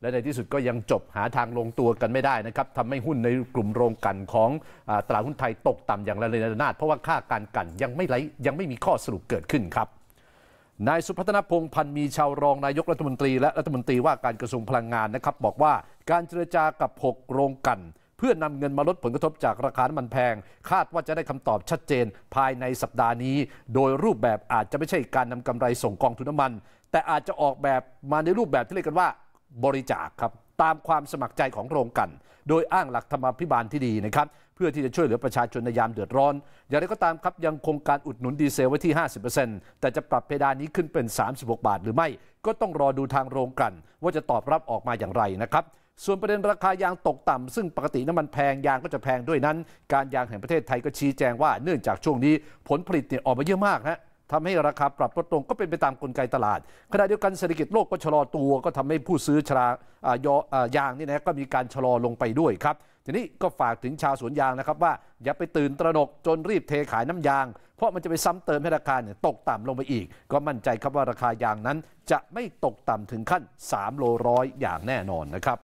และในที่สุดก็ยังจบหาทางลงตัวกันไม่ได้นะครับทำให้หุ้นในกลุ่มโรงกันของตลาดหุ้นไทยตกต่ำอย่างระเนระนาดเพราะว่าค่าการกันยังไม่ไลยังไม่มีข้อสรุปเกิดขึ้นครับนายสุพัฒนพงพันธ์มีชาวรองนายกรัฐมนตรีและรัฐมนตรีว่าการกระทรวงพลังงานนะครับ บอกว่าการเจรจากับ 6 โรงกันเพื่อนำเงินมาลดผลกระทบจากราคาน้ำมันแพง คาดว่าจะได้คำตอบชัดเจนภายในสัปดาห์นี้ โดยรูปแบบอาจจะไม่ใช่การนำกำไรส่งกองทุนน้ำมัน แต่อาจจะออกแบบมาในรูปแบบที่เรียกกันว่าบริจาคครับ ตามความสมัครใจของโรงกัน โดยอ้างหลักธรรมาภิบาลที่ดีนะครับเพื่อที่จะช่วยเหลือประชาชนในยามเดือดร้อน อย่างไรก็ตามครับยังคงการอุดหนุนดีเซลไว้ที่ 50%แต่จะปรับเพดานนี้ขึ้นเป็น 36 บาทหรือไม่ ก็ต้องรอดูทางโรงกัน ว่าจะตอบรับออกมาอย่างไรนะครับส่วนประเด็นราคายางตกต่ำซึ่งปกติน้ำมันแพงยางก็จะแพงด้วยนั้น การยางแห่งประเทศไทยก็ชี้แจงว่าเนื่องจากช่วงนี้ ผลผลิตเนี่ยออกมาเยอะมากฮะทำให้ราคาปรับลดลงก็เป็นไปตามกลไกตลาด ขณะเดียวกันเศรษฐกิจโลกก็ชะลอตัวก็ทำให้ผู้ซื้อชรายางนี่นะก็มีการชะลอลงไปด้วยครับทีนี้ก็ฝากถึงชาวสวนยางนะครับ ว่าอย่าไปตื่นตระหนกจนรีบเทขายน้ำยางเพราะมันจะไปซ้ำเติมให้ราคาเนี่ยตกต่ำลงไปอีกก็มั่นใจครับว่าราคายางนั้นจะไม่ตกต่ำถึงขั้น3โลร้อยอย่างแน่นอนนะครับ